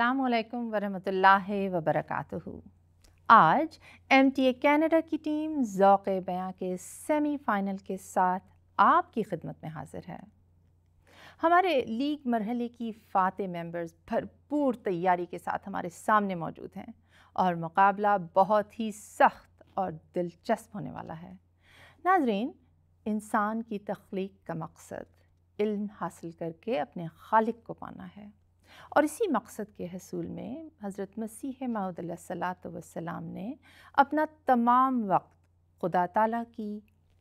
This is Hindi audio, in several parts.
असलकम वरहमतुल्लाहि वबरकातुहु आज एम टी ए कैनेडा की टीम ओके बयाँ के सेमीफ़ाइनल के साथ आपकी खिदमत में हाज़िर है हमारे लीग मरहले की फ़ाते मेंबर्स भरपूर तैयारी के साथ हमारे सामने मौजूद हैं और मुकाबला बहुत ही सख्त और दिलचस्प होने वाला है नाजरीन इंसान की तख्लीक का मकसद इल्म हासिल करके अपने खालिक को पाना है और इसी मकसद के हसूल में हज़रत मसीह माउदलात वसलाम ने अपना तमाम वक्त खुदा ताला की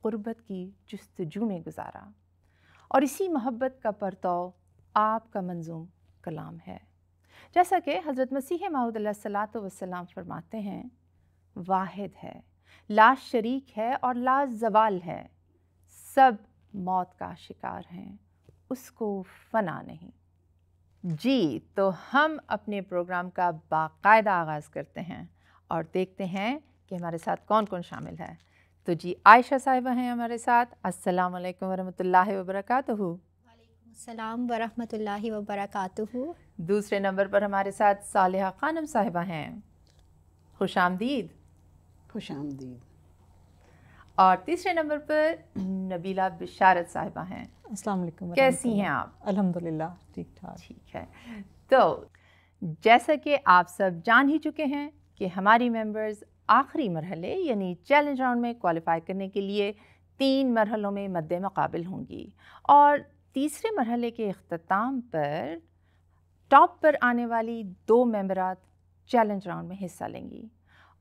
क़ुरबत की जस्तजू में गुजारा और इसी मोहब्बत का परतो आपका मंजूम कलाम है जैसा कि हज़रत मसीह माउदलात वसलाम फरमाते हैं वाहिद है ला शरीक है और ला जवाल है सब मौत का शिकार हैं उसको फना नहीं जी तो हम अपने प्रोग्राम का बाकायदा आगाज़ करते हैं और देखते हैं कि हमारे साथ कौन कौन शामिल है तो जी आयशा साहिबा हैं हमारे साथ अस्सलाम वालेकुम वरहमतुल्लाहि वबरकातुहू सलाम वरहमतुल्लाहि वबरकातुहू दूसरे नंबर पर हमारे साथ सालिहा खानम साहिबा हैं खुश आमदीद खुश आमदीद और तीसरे नंबर पर नबीला बिशारत साहिबा हैं अस्सलाम वालेकुम कैसी हैं आप अल्हम्दुलिल्लाह ठीक ठाक ठीक है तो जैसा कि आप सब जान ही चुके हैं कि हमारी मेंबर्स आखिरी मरहले यानी चैलेंज राउंड में क्वालिफाई करने के लिए तीन मरहलों में मद्द मकाबिल होंगी और तीसरे मरहले के अख्ताम पर टॉप पर आने वाली दो मेंबरात चैलेंज राउंड में हिस्सा लेंगी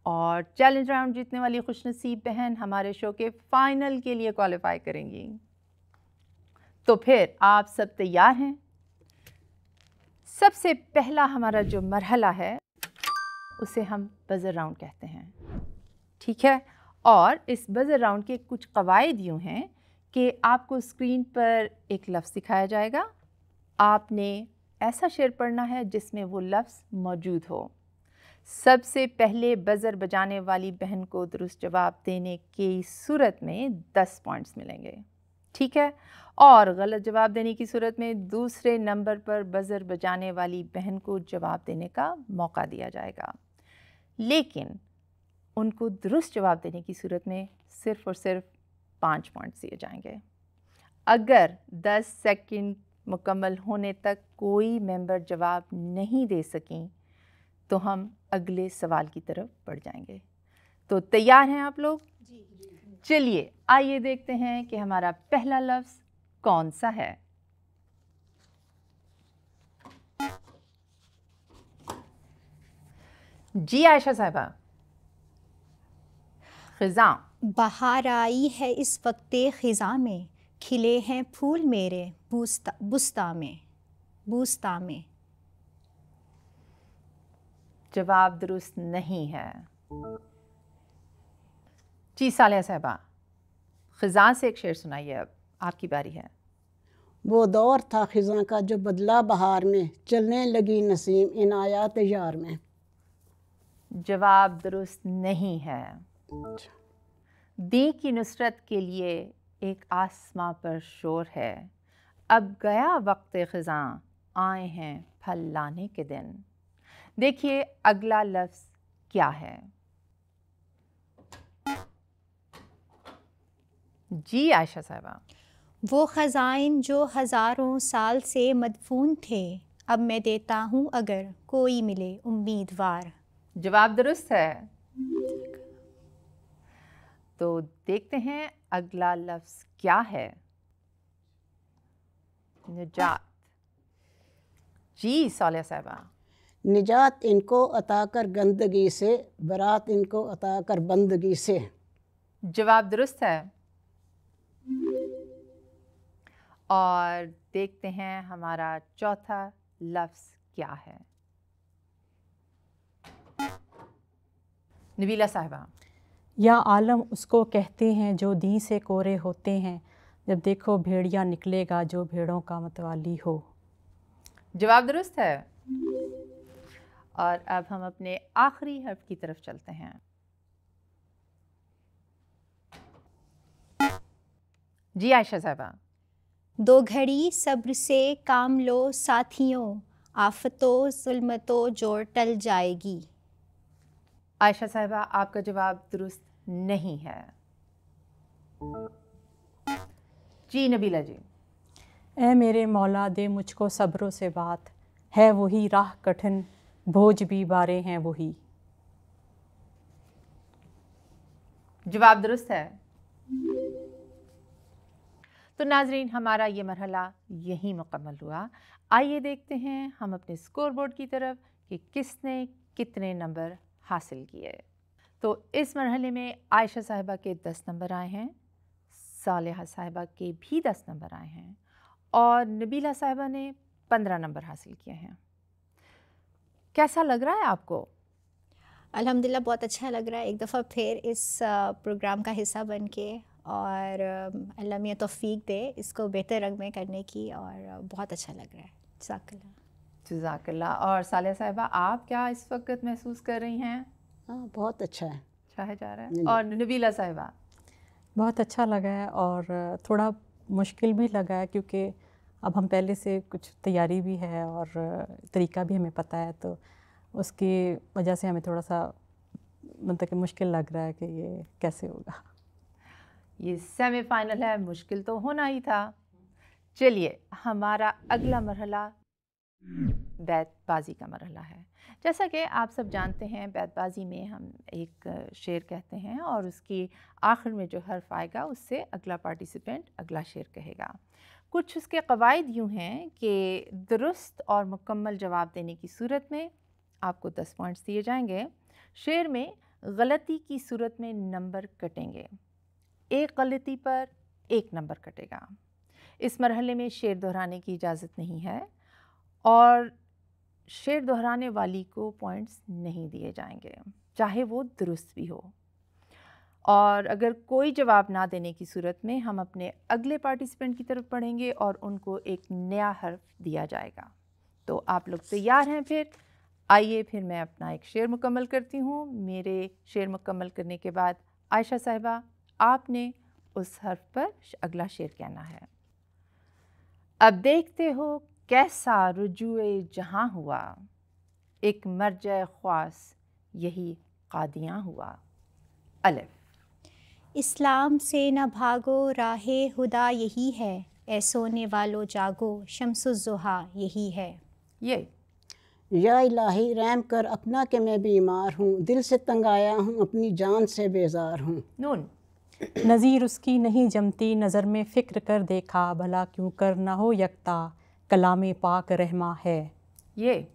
और चैलेंज राउंड जीतने वाली खुशनसीब बहन हमारे शो के फाइनल के लिए क्वालिफाई करेंगी तो फिर आप सब तैयार हैं सबसे पहला हमारा जो मरहला है उसे हम बज़र राउंड कहते हैं ठीक है और इस बज़र राउंड के कुछ कवायद यूँ हैं कि आपको स्क्रीन पर एक लफ्ज़ सिखाया जाएगा आपने ऐसा शेर पढ़ना है जिसमें वो लफ्ज़ मौजूद हो सबसे पहले बज़र बजाने वाली बहन को दुरुस्त जवाब देने की सूरत में दस पॉइंट्स मिलेंगे ठीक है और गलत जवाब देने की सूरत में दूसरे नंबर पर बज़र बजाने वाली बहन को जवाब देने का मौका दिया जाएगा लेकिन उनको दुरुस्त जवाब देने की सूरत में सिर्फ़ और सिर्फ पाँच पॉइंट्स दिए जाएंगे अगर दस सेकंड मुकम्मल होने तक कोई मेंबर जवाब नहीं दे सकें तो हम अगले सवाल की तरफ बढ़ जाएंगे तो तैयार हैं आप लोग चलिए आइए देखते हैं कि हमारा पहला लफ्ज़ कौन सा है जी आयशा साहबा खिजा बहार आई है इस वक्त खिजा में खिले हैं फूल मेरे बूस्ता बुस्ता में बुस्ता में जवाब दुरुस्त नहीं है जी सालिया साहबा ख़ज़ा से एक शेर सुनाइए अब आपकी बारी है वो दौर था ख़ज़ा का जो बदला बहार में चलने लगी नसीम इनायात यार में जवाब दुरुस्त नहीं है अच्छा। दी की नुसरत के लिए एक आसमां पर शोर है अब गया वक्त ख़ज़ा आए हैं फल लाने के दिन देखिए अगला लफ्ज़ क्या है जी आयशा साहबा वो ख़जाइन जो हज़ारों साल से मदफून थे अब मैं देता हूं अगर कोई मिले उम्मीदवार जवाब दुरुस्त है तो देखते हैं अगला लफ्ज़ क्या है निजात जी सालिया साहबा निजात इनको अता कर गंदगी से बरात इनको अता कर बंदगी से जवाब दुरुस्त है और देखते हैं हमारा चौथा लफ्ज़ क्या है नबीला साहिबा या आलम उसको कहते हैं जो दी से कोरे होते हैं जब देखो भेड़िया निकलेगा जो भेड़ों का मतवाली हो जवाब दुरुस्त है और अब हम अपने आखिरी हर्फ की तरफ चलते हैं जी आयशा साहबा दो घड़ी सब्र से काम लो साथियों आफतों जुलमतों जोर टल जाएगी आयशा साहबा आपका जवाब दुरुस्त नहीं है जी नबीला जी ए मेरे मौला दे मुझको सब्रों से बात है वही राह कठिन भोज भी बारे हैं वही जवाब दुरुस्त है तो नाजरीन हमारा ये मरहला यहीं मुकम्मल हुआ आइए देखते हैं हम अपने स्कोर बोर्ड की तरफ कि किसने कितने नंबर हासिल किए तो इस मरहले में आयशा साहिबा के दस नंबर आए हैं सालहा साहिबा के भी दस नंबर आए हैं और नबीला साहिबा ने पंद्रह नंबर हासिल किए हैं कैसा लग रहा है आपको अल्हम्दुलिल्लाह बहुत अच्छा लग रहा है एक दफ़ा फिर इस प्रोग्राम का हिस्सा बन के और अल्लाह मियाँ तोफ़ीक दे इसको बेहतर रंग में करने की और बहुत अच्छा लग रहा है जजाकल्ला जजाकल्ला और सालिया साहिबा आप क्या इस वक्त महसूस कर रही हैं हाँ, बहुत अच्छा है अच्छा है जा रहा है और नबीला साहिबा बहुत अच्छा लगा है और थोड़ा मुश्किल भी लगा है क्योंकि अब हम पहले से कुछ तैयारी भी है और तरीका भी हमें पता है तो उसकी वजह से हमें थोड़ा सा मतलब कि मुश्किल लग रहा है कि ये कैसे होगा ये सेमीफाइनल है मुश्किल तो होना ही था चलिए हमारा अगला मरहला बैतबाजी का मरहला है जैसा कि आप सब जानते हैं बैतबाजी में हम एक शेर कहते हैं और उसकी आखिर में जो हर्फ आएगा उससे अगला पार्टिसिपेंट अगला शेर कहेगा कुछ उसके कवायद यूँ हैं कि दुरुस्त और मुकम्मल जवाब देने की सूरत में आपको दस पॉइंट्स दिए जाएंगे शेर में गलती की सूरत में नंबर कटेंगे एक गलती पर एक नंबर कटेगा इस मरहले में शेर दोहराने की इजाज़त नहीं है और शेर दोहराने वाली को पॉइंट्स नहीं दिए जाएंगे चाहे वो दुरुस्त भी हो और अगर कोई जवाब ना देने की सूरत में हम अपने अगले पार्टिसिपेंट की तरफ पढ़ेंगे और उनको एक नया हर्फ दिया जाएगा तो आप लोग तैयार हैं फिर आइए फिर मैं अपना एक शेर मुकम्मल करती हूँ मेरे शेर मुकम्मल करने के बाद आयशा साहिबा आपने उस हर्फ पर अगला शेर कहना है अब देखते हो कैसा रुजुए जहाँ हुआ एक मर्ज ख्वास यही कादियाँ हुआ अलिफ इस्लाम से न भागो राह हुदा यही है ऐसोने सोने वालों जागो जुहा यही है ये या इलाही रैम कर अपना के मैं बीमार हूँ दिल से तंग आया हूँ अपनी जान से बेजार हूँ नून नज़ीर उसकी नहीं जमती नज़र में फ़िक्र कर देखा भला क्यों कर ना हो यकता कलाम पाक रहमा है ये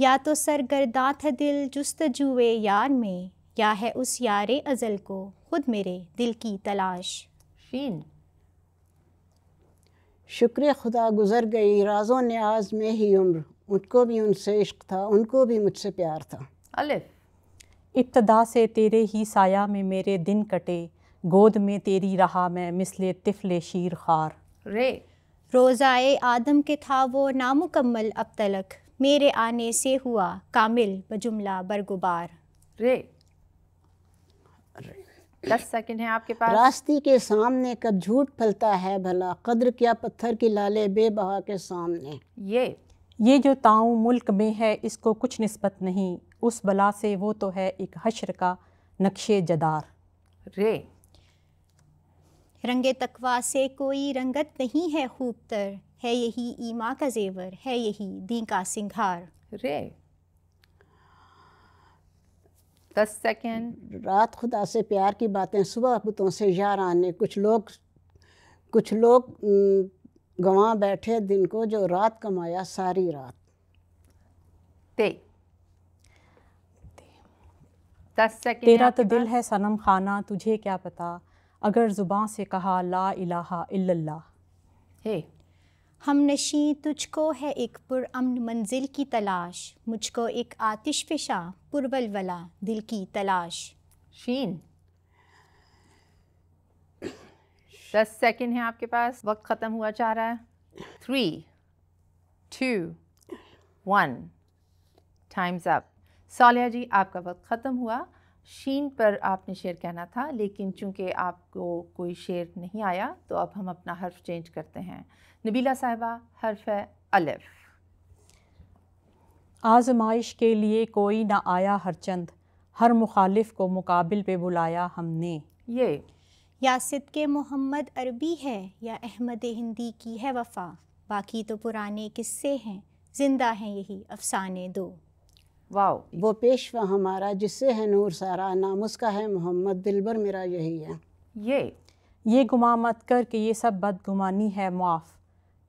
या तो सरगर्दा था दिल जुस्त जुए यार में क्या है उस यार अज़ल को खुद मेरे दिल की तलाश शीन शुक्र खुदा गुजर गई राजो न्याज में ही उम्र उनको भी उनसे इश्क था उनको भी मुझसे प्यार था अलिफ इब्तदा से तेरे ही साया में मेरे दिन कटे गोद में तेरी रहा मैं मिसले तिफले शीर खार रे रोज़ाए आदम के था वो नामुकम्मल अब तलक मेरे आने से हुआ कामिल बजुमला बरगुबार रे दस सेकंड है आपके पास रास्ते के सामने कब झूठ फलता है भला कदर क्या पत्थर की लाले बेबहा के सामने ये ये जो ताऊ मुल्क में है इसको कुछ नस्बत नहीं उस बला से वो तो है एक हशर का नक्शे जदार रे रंगे तकवा से कोई रंगत नहीं है खूबतर है यही ईमा का जेवर है यही दी का सिंघार रे दस सेकेंड रात खुदा से प्यार की बातें सुबह बुतों से यार आने कुछ लोग कुछ लोग गवा बैठे दिन को जो रात कमाया सारी रात ते दस सेकेंड तेरा तो दिल है सनम खाना तुझे क्या पता अगर ज़ुबान से कहा ला इलाहा इल्लल्लाह हे हम नशी तुझको है एक अमन मंजिल की तलाश मुझको एक आतिश फिशा वला दिल की तलाश शीन दस सेकंड है आपके पास वक्त ख़त्म हुआ जा रहा है three two one times up Saliya ji आपका वक्त ख़त्म हुआ शीन पर आपने शेर कहना था लेकिन चूंकि आपको कोई शेर नहीं आया तो अब हम अपना हर्फ चेंज करते हैं नबीला साहिबा हर्फ है अलिफ आजमाइश के लिए कोई ना आया हर चंद हर मुखालिफ को मुकाबिल पे बुलाया हमने ये या के मोहम्मद अरबी है या अहमद हिंदी की है वफ़ा बाकी तो पुराने किस्से हैं ज़िंदा हैं यही अफसाने दो वाह वो पेशवा हमारा जिससे है नूर सारा नाम उसका है मोहम्मद दिलबर मेरा यही है ये ये गुमा मत कर कि ये सब बदगुमानी है मुआफ़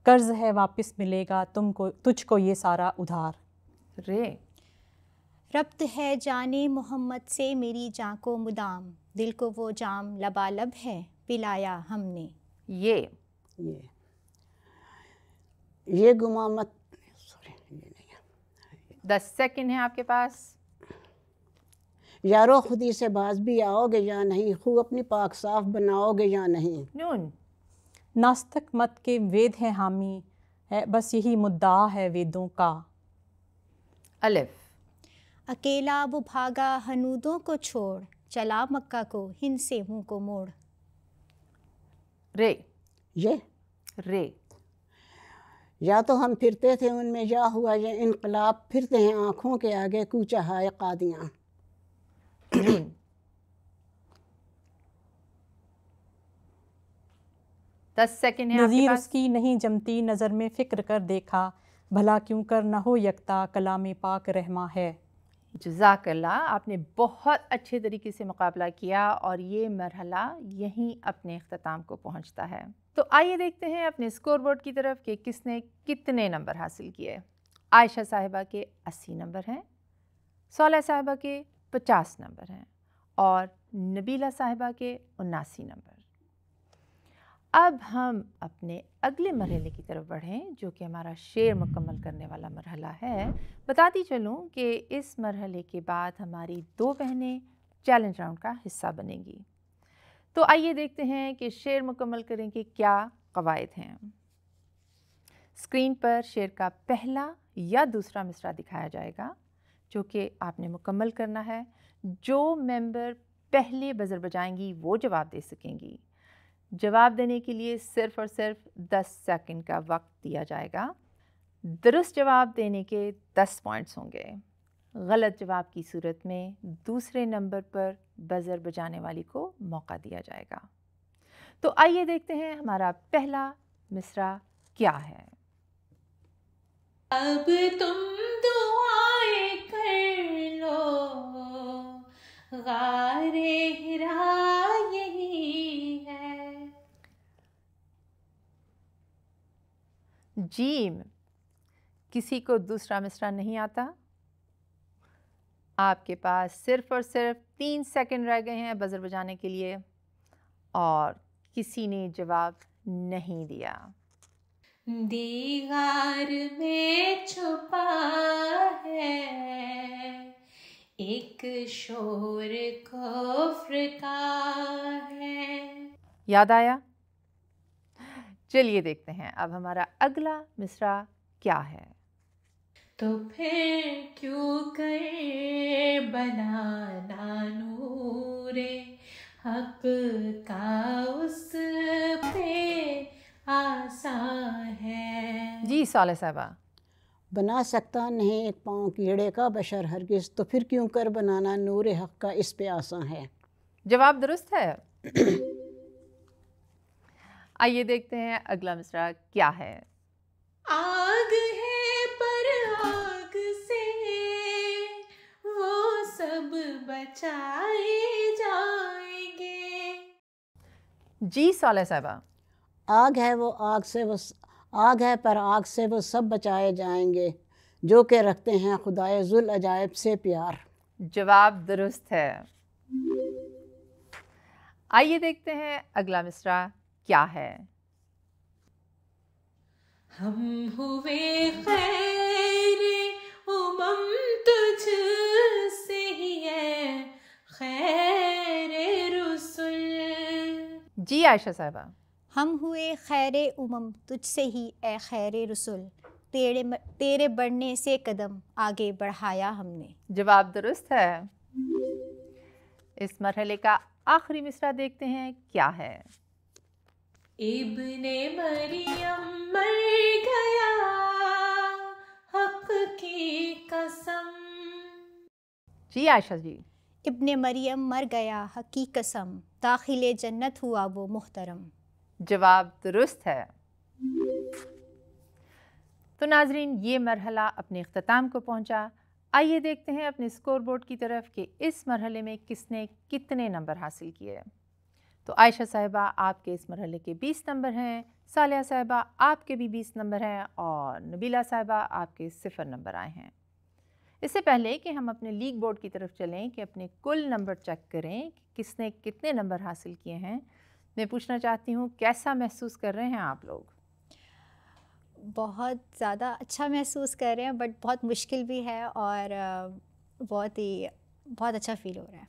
कर्ज़ है वापस मिलेगा तुमको तुझको ये सारा उधार रे रब्त है जाने मोहम्मद से मेरी जाँ को मुदाम दिल को वो जाम लबालब है पिलाया हमने ये ये ये गुमा मत दस सेकेंड है आपके पास यारो खुदी से बाज भी आओगे या नहीं खूब अपनी पाक साफ बनाओगे या नहीं नून नास्तक मत के वेद है हामी है बस यही मुद्दा है वेदों का अलिफ अकेला वो भागा हनूदों को छोड़ चला मक्का को हिंसे मुंह को मोड़ रे ये रे या तो हम फिरते थे उनमें या हुआ ये इनकलाब फिरते हैं आँखों के आगे कूचा हाय कादियाँ दस सेकेंड नज़ीर उसकी नहीं जमती नज़र में फ़िक्र कर देखा भला क्यों कर न हो यकता कलाम पाक रहमा है जजाकल्ला आपने बहुत अच्छे तरीके से मुकाबला किया और ये मरहला यहीं अपने अख्ताम को पहुंचता है तो आइए देखते हैं अपने स्कोर बोर्ड की तरफ कि किसने कितने नंबर हासिल किए आयशा साहिबा के अस्सी नंबर हैं सोलह साहिबा के पचास नंबर हैं और नबीला साहिबा के उन्नासी नंबर अब हम अपने अगले मरहले की तरफ बढ़ें जो कि हमारा शेर मुकम्मल करने वाला मरहला है बताती चलूँ कि इस मरहले के बाद हमारी दो बहनें चैलेंज राउंड का हिस्सा बनेंगी तो आइए देखते हैं कि शेर मुकम्मल करें कि क्या कवायद हैं स्क्रीन पर शेर का पहला या दूसरा मिसरा दिखाया जाएगा जो कि आपने मुकम्मल करना है जो मेंबर पहले बजर बजाएंगी वो जवाब दे सकेंगी जवाब देने के लिए सिर्फ और सिर्फ 10 सेकंड का वक्त दिया जाएगा दुरुस्त जवाब देने के 10 पॉइंट्स होंगे गलत जवाब की सूरत में दूसरे नंबर पर बज़र बजाने वाली को मौका दिया जाएगा तो आइए देखते हैं हमारा पहला मिसरा क्या है अब तुम जीम किसी को दूसरा मिसरा नहीं आता आपके पास सिर्फ़ और सिर्फ तीन सेकंड रह गए हैं बज़र बजाने के लिए और किसी ने जवाब नहीं दिया दीवार में छुपा है एक शोर को का है याद आया चलिए देखते हैं अब हमारा अगला मिसरा क्या है तो फिर क्यों कहे बनाना नूरे हक का उस पे आसान है जी साले साहबा बना सकता नहीं एक पाँव कीड़े का बशर हरगिज तो फिर क्यों कर बनाना नूर हक का इस पे आसान है जवाब दुरुस्त है आइए देखते हैं अगला मिसरा क्या है आग है पर आग से वो सब बचाए जाएंगे जी साले साहबा आग है वो आग से वो आग है पर आग से वो सब बचाए जाएंगे जो के रखते हैं खुदाए जुल अजायब से प्यार जवाब दुरुस्त है आइए देखते हैं अगला मिसरा क्या है हम हुए खैर उमम तुझ से ही है खैर रसुल जी आयशा साहबा हम हुए खैर उमम तुझसे ही ए खैर रसूल तेरे तेरे बढ़ने से कदम आगे बढ़ाया हमने जवाब दुरुस्त है इस मरहले का आखिरी मिसरा देखते हैं क्या है इब्ने मरियम मर गया हक की कसम जी आशा जी इब्ने मरियम मर गया हक की कसम दाखिल जन्नत हुआ वो मुहतरम जवाब दुरुस्त है तो नाजरीन ये मरहला अपने अख्ताम को पहुंचा आइए देखते हैं अपने स्कोर बोर्ड की तरफ कि इस मरहले में किसने कितने नंबर हासिल किए तो आयशा साहिबा आपके इस मरहले के बीस नंबर हैं सालिया साहिबा आपके भी बीस नंबर हैं और नबीला साहिबा आपके सिफर नंबर आए हैं इससे पहले कि हम अपने लीग बोर्ड की तरफ चलें कि अपने कुल नंबर चेक करें कि किसने कितने नंबर हासिल किए हैं मैं पूछना चाहती हूँ कैसा महसूस कर रहे हैं आप लोग बहुत ज़्यादा अच्छा महसूस कर रहे हैं बट बहुत मुश्किल भी है और बहुत ही बहुत अच्छा फील हो रहा है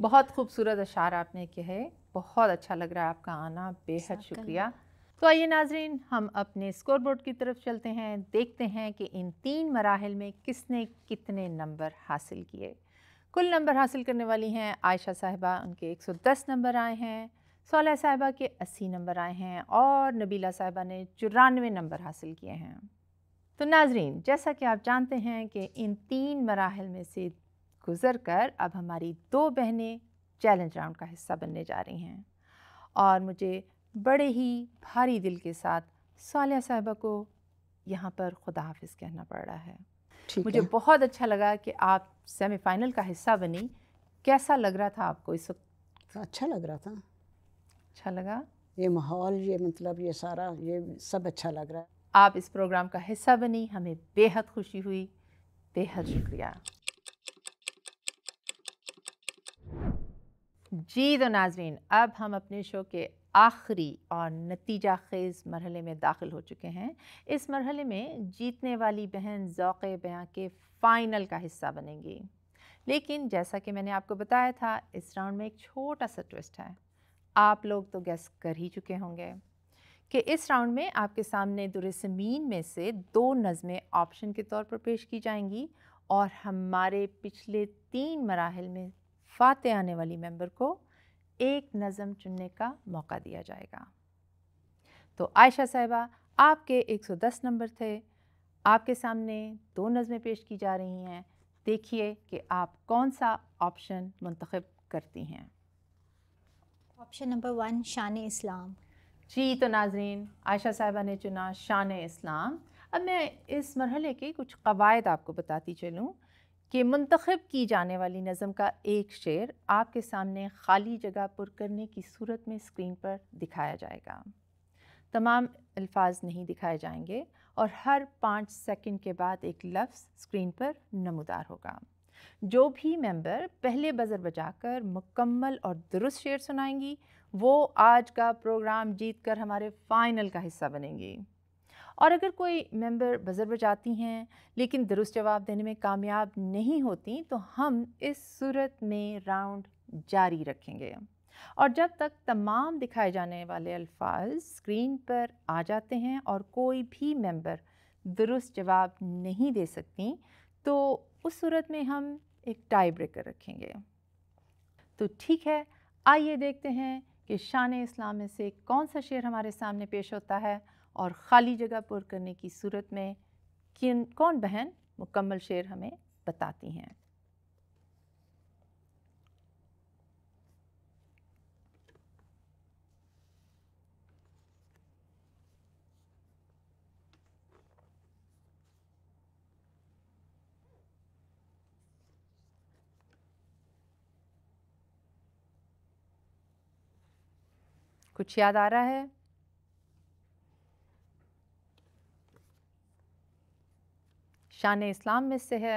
बहुत खूबसूरत अशार आपने कहे बहुत अच्छा लग रहा है आपका आना बेहद शुक्रिया तो आइए नाजरीन हम अपने स्कोर बोर्ड की तरफ चलते हैं देखते हैं कि इन तीन मराहल में किसने कितने नंबर हासिल किए कुल नंबर हासिल करने वाली हैं आयशा साहिबा उनके 110 नंबर आए हैं सोलह साहिबा के 80 नंबर आए हैं और नबीला साहिबा ने चुरानवे नंबर हासिल किए हैं तो नाजरीन जैसा कि आप जानते हैं कि इन तीन मराहल में से गुजर कर अब हमारी दो बहनें चैलेंज राउंड का हिस्सा बनने जा रही हैं और मुझे बड़े ही भारी दिल के साथ सालिया साहबा को यहाँ पर खुदा हाफिज कहना पड़ रहा है मुझे है। बहुत अच्छा लगा कि आप सेमीफाइनल का हिस्सा बनी कैसा लग रहा था आपको इस वक्त अच्छा लग रहा था अच्छा लगा ये माहौल ये मतलब ये सारा ये सब अच्छा लग रहा है आप इस प्रोग्राम का हिस्सा बनी हमें बेहद खुशी हुई बेहद शुक्रिया जी तो नाजरीन अब हम अपने शो के आखिरी और नतीजा खेज़ मरहले में दाखिल हो चुके हैं इस मरहले में जीतने वाली बहन ज़ौक़ बयाँ के फ़ाइनल का हिस्सा बनेंगी लेकिन जैसा कि मैंने आपको बताया था इस राउंड में एक छोटा सा ट्विस्ट है आप लोग तो गैस कर ही चुके होंगे कि इस राउंड में आपके सामने दुरसमीन में से दो नज़में ऑप्शन के तौर पर पेश की जाएंगी और हमारे पिछले तीन मराहल में फाते आने वाली मेंबर को एक नज़म चुनने का मौका दिया जाएगा तो आयशा साहिबा आपके 110 नंबर थे आपके सामने दो नज़में पेश की जा रही हैं देखिए कि आप कौन सा ऑप्शन मंतखब करती हैं ऑप्शन नंबर वन शान इस्लाम जी तो नाजरीन आयशा साहिबा ने चुना शान इस्लाम अब मैं इस मरहले के कुछ कवायद आपको बताती चलूँ कि मंतखब की जाने वाली नज़म का एक शेर आपके सामने खाली जगह पुर करने की सूरत में स्क्रीन पर दिखाया जाएगा तमाम अल्फाज नहीं दिखाए जाएंगे और हर पाँच सेकंड के बाद एक लफ्ज़ स्क्रीन पर नमदार होगा जो भी मेंबर पहले बजर बजाकर मुकम्मल और दुरुस्त शेर सुनाएंगी वो आज का प्रोग्राम जीतकर हमारे फ़ाइनल का हिस्सा बनेंगी और अगर कोई मेंबर बज़र बजाती हैं लेकिन दुरुस्त जवाब देने में कामयाब नहीं होती तो हम इस सूरत में राउंड जारी रखेंगे और जब तक तमाम दिखाए जाने वाले अल्फाज स्क्रीन पर आ जाते हैं और कोई भी मेंबर दुरुस्त जवाब नहीं दे सकती तो उस सूरत में हम एक टाई ब्रेकर रखेंगे तो ठीक है आइए देखते हैं कि शान इस्लाम में से कौन सा शेर हमारे सामने पेश होता है और ख़ाली जगह पुर करने की सूरत में किन कौन बहन मुकम्मल शेर हमें बताती हैं कुछ याद आ रहा है शान इस्लाम में से है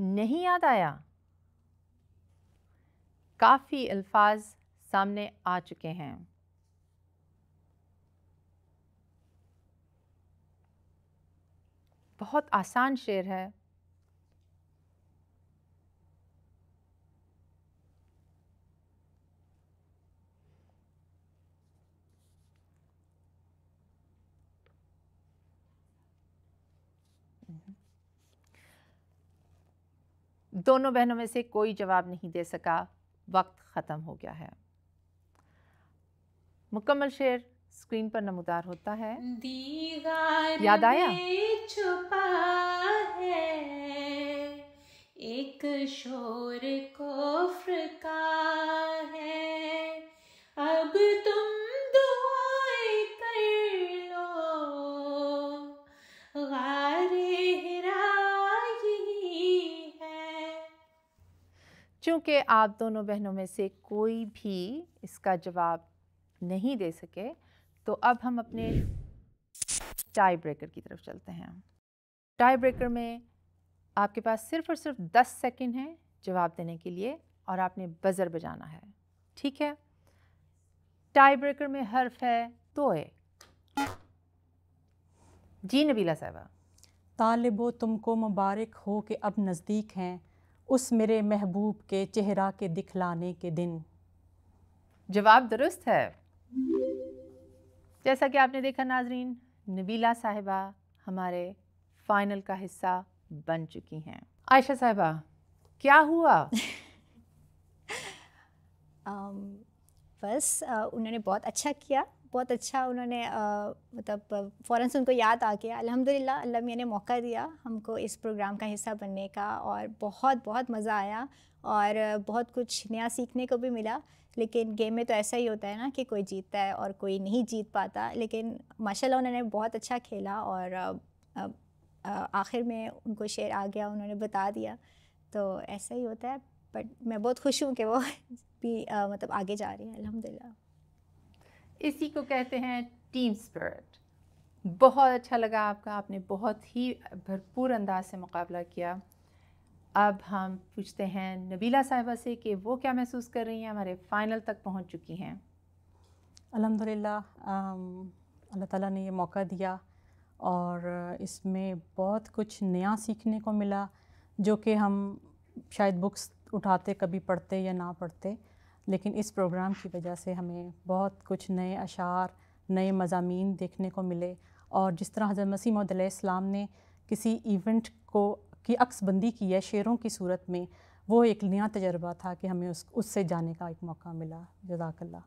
नहीं याद आया काफ़ी अल्फाज सामने आ चुके हैं बहुत आसान शेर है दोनों बहनों में से कोई जवाब नहीं दे सका वक्त ख़त्म हो गया है मुकम्मल शेर स्क्रीन पर नमोदार होता है याद आया छुपा है एक शोर को का है अब तुम चूँकि आप दोनों बहनों में से कोई भी इसका जवाब नहीं दे सके तो अब हम अपने टाई ब्रेकर की तरफ चलते हैं टाई ब्रेकर में आपके पास सिर्फ और सिर्फ 10 सेकंड हैं जवाब देने के लिए और आपने बज़र बजाना है ठीक है टाई ब्रेकर में हर्फ है तोए जी नबीला साहबा तालिबो तुमको मुबारक हो कि अब नज़दीक हैं उस मेरे महबूब के चेहरा के दिखलाने के दिन जवाब दुरुस्त है जैसा कि आपने देखा नाजरीन नबीला साहिबा हमारे फाइनल का हिस्सा बन चुकी हैं आयशा साहिबा क्या हुआ um, बस उन्होंने बहुत अच्छा किया बहुत अच्छा उन्होंने मतलब फ़ौर से उनको याद आ गया अल्हम्दुलिल्लाह अल्लाह मियाँ ने मौका दिया हमको इस प्रोग्राम का हिस्सा बनने का और बहुत बहुत मज़ा आया और बहुत कुछ नया सीखने को भी मिला लेकिन गेम में तो ऐसा ही होता है ना कि कोई जीतता है और कोई नहीं जीत पाता लेकिन माशाल्लाह उन्होंने बहुत अच्छा खेला और आखिर में उनको शेर आ गया उन्होंने बता दिया तो ऐसा ही होता है बट मैं बहुत खुश हूँ कि वो भी आ, मतलब आगे जा रही है अलहमदिल्ला इसी को कहते हैं टीम स्पिरिट बहुत अच्छा लगा आपका आपने बहुत ही भरपूर अंदाज से मुकाबला किया अब हम पूछते हैं नबीला साहिबा से कि वो क्या महसूस कर रही हैं हमारे फ़ाइनल तक पहुंच चुकी हैं अल्हम्दुलिल्लाह अल्लाह ताला ने ये मौका दिया और इसमें बहुत कुछ नया सीखने को मिला जो कि हम शायद बुक्स उठाते कभी पढ़ते या ना पढ़ते लेकिन इस प्रोग्राम की वजह से हमें बहुत कुछ नए अशार नए मजामी देखने को मिले और जिस तरह हज़रत मसीम ने किसी इवेंट को की अक्सबंदी की है शेरों की सूरत में वो एक नया तजर्बा था कि हमें उस उससे जाने का एक मौका मिला जजाकल्ला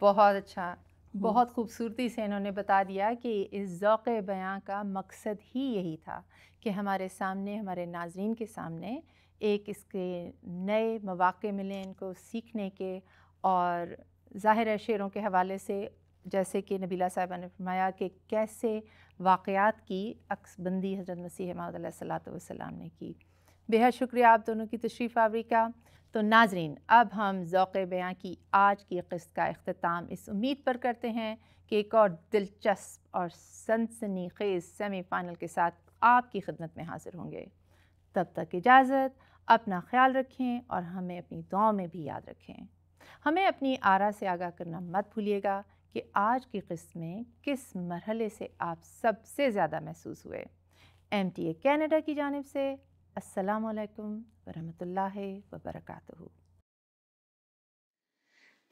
बहुत अच्छा बहुत खूबसूरती से इन्होंने बता दिया कि इस ज़ौक़ बयां का मकसद ही यही था कि हमारे सामने हमारे नाजरन के सामने एक इसके नए मौाक़े मिले इनको सीखने के और ज़ाहिर है शेरों के हवाले से जैसे कि नबीला साहिबा ने फरमाया कि कैसे वाक़ात की अक्सबंदी हजरत मसीह महमदलाम ने की बेहद शुक्रिया आप दोनों की तशरीफ़ आवरी का तो नाजरीन अब हम ओक़ बयाँ की आज की किस्त का अख्ताम इस उम्मीद पर करते हैं कि एक और दिलचस्प और सनसनी खेज़ सेमीफ़ाइनल के साथ आपकी खिदमत में हाजिर होंगे तब तक इजाज़त अपना ख्याल रखें और हमें अपनी दुआ में भी याद रखें हमें अपनी आरा से आगाह करना मत भूलिएगा कि आज की किस्त में किस मरहले से आप सबसे ज़्यादा महसूस हुए एम टी ए कैनेडा की जानब से असलकम वरहमल वबरक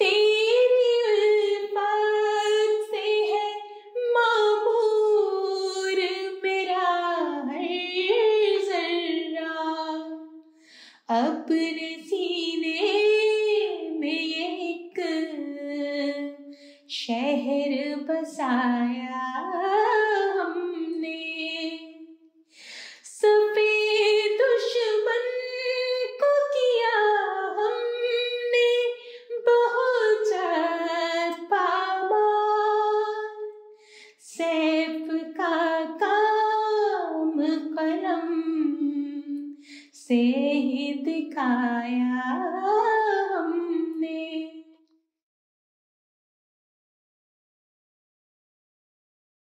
तेरी से है